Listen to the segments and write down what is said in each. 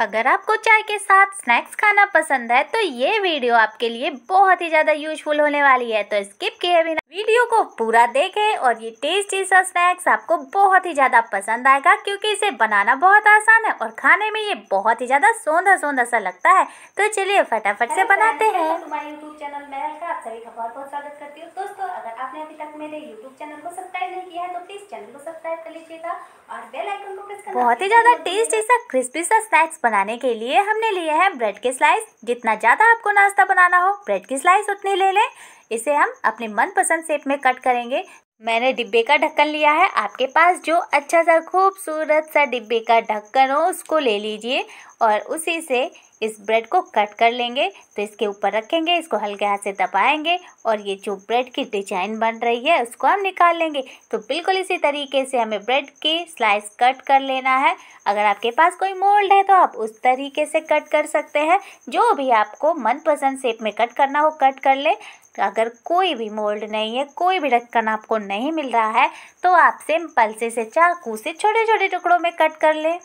अगर आपको चाय के साथ स्नैक्स खाना पसंद है तो ये वीडियो आपके लिए बहुत ही ज़्यादा यूजफुल होने वाली है तो स्किप किए बिना वीडियो को पूरा देखें और ये टेस्टी सा स्नैक्स आपको बहुत ही ज़्यादा पसंद आएगा क्योंकि इसे बनाना बहुत आसान है और खाने में ये बहुत ही ज़्यादा सोंधा सोंधा सा लगता है तो चलिए फटाफट से बनाते हैं यूट्यूब चैनल में आप सभी का बहुत बहुत स्वागत करती हूँ दोस्तों अगर आपने अभी तक मेरे यूट्यूब चैनल को सब्सक्राइब नहीं किया है तो प्लीज़ चैनल को सब्सक्राइब कर लीजिएगा और बेल आइकन को प्रेस बहुत ही ज़्यादा टेस्टी सा क्रिस्पी सा स्नैक्स बनाने के लिए हमने लिए है ब्रेड के स्लाइस जितना ज़्यादा आपको नाश्ता बनाना हो ब्रेड की स्लाइस उतनी ले लें इसे हम अपने मनपसंद शेप में कट करेंगे मैंने डिब्बे का ढक्कन लिया है आपके पास जो अच्छा सा खूबसूरत सा डिब्बे का ढक्कन हो उसको ले लीजिए और उसी से इस ब्रेड को कट कर लेंगे तो इसके ऊपर रखेंगे इसको हल्के हाथ से दबाएंगे और ये जो ब्रेड की डिजाइन बन रही है उसको हम निकाल लेंगे तो बिल्कुल इसी तरीके से हमें ब्रेड की स्लाइस कट कर लेना है अगर आपके पास कोई मोल्ड है तो आप उस तरीके से कट कर सकते हैं जो भी आपको मनपसंद शेप में कट करना हो कट कर ले तो अगर कोई भी मोल्ड नहीं है कोई भी ढक्कन आपको नहीं मिल रहा है तो आप सिंपल से चाकू से छोटे छोटे टुकड़ों में कट कर लें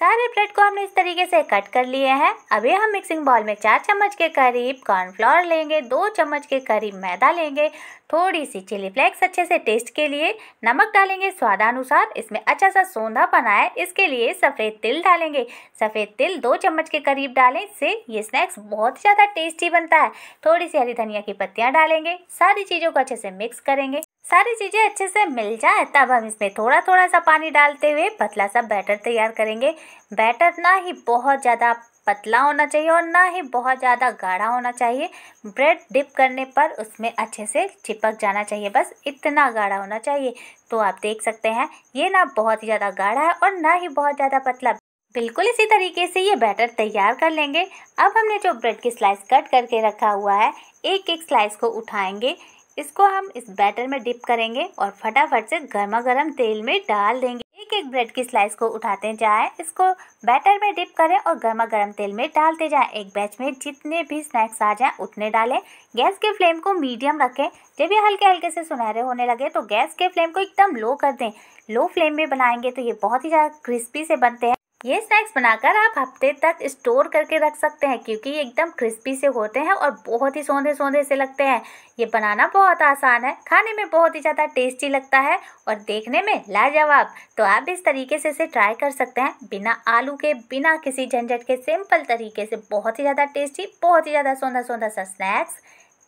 सारे ब्रेड को हमने इस तरीके से कट कर लिए हैं अभी हम मिक्सिंग बॉल में चार चम्मच के करीब कॉर्नफ्लावर लेंगे दो चम्मच के करीब मैदा लेंगे थोड़ी सी चिली फ्लेक्स अच्छे से टेस्ट के लिए नमक डालेंगे स्वादानुसार इसमें अच्छा सा सौंधा बनाए इसके लिए सफ़ेद तिल डालेंगे सफ़ेद तिल दो चम्मच के करीब डालें इससे ये स्नैक्स बहुत ज़्यादा टेस्टी बनता है थोड़ी सी हरी धनिया की पत्तियाँ डालेंगे सारी चीज़ों को अच्छे से मिक्स करेंगे सारी चीज़ें अच्छे से मिल जाए तब हम इसमें थोड़ा थोड़ा सा पानी डालते हुए पतला सा बैटर तैयार करेंगे बैटर ना ही बहुत ज़्यादा पतला होना चाहिए और ना ही बहुत ज़्यादा गाढ़ा होना चाहिए ब्रेड डिप करने पर उसमें अच्छे से चिपक जाना चाहिए बस इतना गाढ़ा होना चाहिए तो आप देख सकते हैं ये ना बहुत ही ज़्यादा गाढ़ा है और ना ही बहुत ज़्यादा पतला बिल्कुल इसी तरीके से ये बैटर तैयार कर लेंगे अब हमने जो ब्रेड की स्लाइस कट करके रखा हुआ है एक एक स्लाइस को उठाएंगे इसको हम इस बैटर में डिप करेंगे और फटाफट से गर्मा गर्म तेल में डाल देंगे एक एक ब्रेड की स्लाइस को उठाते जाएं इसको बैटर में डिप करें और गर्मा गर्म तेल में डालते जाएं एक बैच में जितने भी स्नैक्स आ जाएं उतने डालें गैस के फ्लेम को मीडियम रखें जब ये हल्के हल्के से सुनहरे होने लगे तो गैस के फ्लेम को एकदम लो कर दें लो फ्लेम में बनाएंगे तो ये बहुत ही ज़्यादा क्रिस्पी से बनते हैं ये स्नैक्स बनाकर आप हफ्ते तक स्टोर करके रख सकते हैं क्योंकि ये एकदम क्रिस्पी से होते हैं और बहुत ही सौंधे सौंधे से लगते हैं ये बनाना बहुत आसान है खाने में बहुत ही ज़्यादा टेस्टी लगता है और देखने में लाजवाब तो आप इस तरीके से इसे ट्राई कर सकते हैं बिना आलू के बिना किसी झंझट के सिंपल तरीके से बहुत ही ज़्यादा टेस्टी बहुत ही ज़्यादा सौंधा सौंधा सा स्नैक्स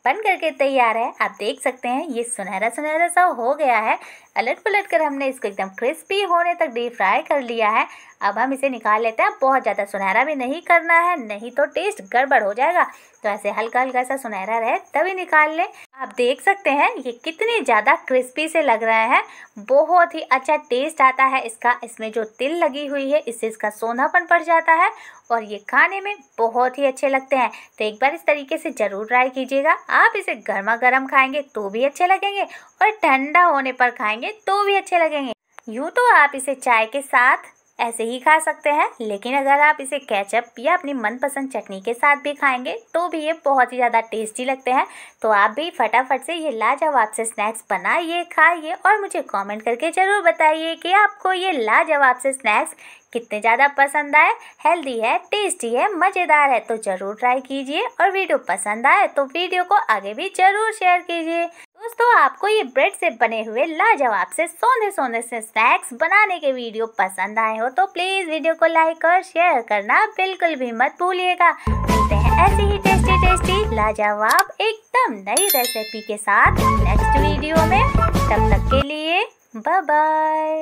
बन करके तैयार है आप देख सकते हैं ये सुनहरा सुनहरा सा हो गया है पलट पलट कर हमने इसको एकदम क्रिस्पी होने तक डीप फ्राई कर लिया है अब हम इसे निकाल लेते हैं बहुत ज़्यादा सुनहरा भी नहीं करना है नहीं तो टेस्ट गड़बड़ हो जाएगा तो ऐसे हल्का हल्का सा सुनहरा रहे तभी निकाल लें आप देख सकते हैं ये कितने ज़्यादा क्रिस्पी से लग रहे हैं बहुत ही अच्छा टेस्ट आता है इसका इसमें जो तिल लगी हुई है इससे इसका सोनापन पड़ जाता है और ये खाने में बहुत ही अच्छे लगते हैं तो एक बार इस तरीके से ज़रूर ट्राई कीजिएगा आप इसे गर्मा गर्म खाएंगे तो भी अच्छे लगेंगे और ठंडा होने पर खाएंगे तो भी अच्छे लगेंगे यूँ तो आप इसे चाय के साथ ऐसे ही खा सकते हैं लेकिन अगर आप इसे केचप या अपनी मनपसंद चटनी के साथ भी खाएंगे तो भी ये बहुत ही ज़्यादा टेस्टी लगते हैं तो आप भी फटाफट से ये लाजवाब से स्नैक्स बनाइए खाइए और मुझे कमेंट करके ज़रूर बताइए कि आपको ये लाजवाब से स्नैक्स कितने ज़्यादा पसंद आए हेल्दी है टेस्टी है मज़ेदार है तो ज़रूर ट्राई कीजिए और वीडियो पसंद आए तो वीडियो को आगे भी ज़रूर शेयर कीजिए दोस्तों आपको ये ब्रेड से बने हुए लाजवाब से सोने सोने से स्नैक्स बनाने के वीडियो पसंद आए हो तो प्लीज़ वीडियो को लाइक और शेयर करना बिल्कुल भी मत भूलिएगा मिलते हैं ऐसे ही टेस्टी टेस्टी लाजवाब एकदम नई रेसिपी के साथ नेक्स्ट वीडियो में तब तक के लिए बाय बाय